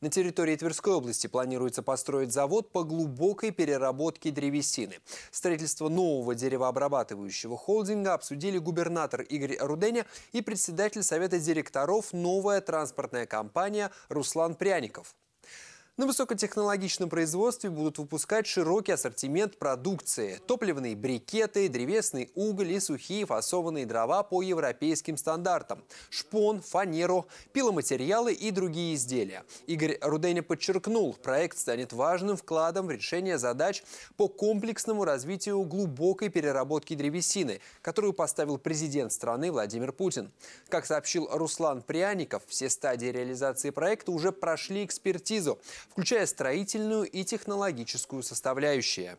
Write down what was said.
На территории Тверской области планируется построить завод по глубокой переработке древесины. Строительство нового деревообрабатывающего холдинга обсудили губернатор Игорь Руденя и председатель совета директоров «Новая транспортная компания» Руслан Пряников. На высокотехнологичном производстве будут выпускать широкий ассортимент продукции – топливные брикеты, древесный уголь и сухие фасованные дрова по европейским стандартам, шпон, фанеру, пиломатериалы и другие изделия. Игорь Руденя подчеркнул, проект станет важным вкладом в решение задач по комплексному развитию глубокой переработки древесины, которую поставил президент страны Владимир Путин. Как сообщил Руслан Пряников, все стадии реализации проекта уже прошли экспертизу включая строительную и технологическую составляющие.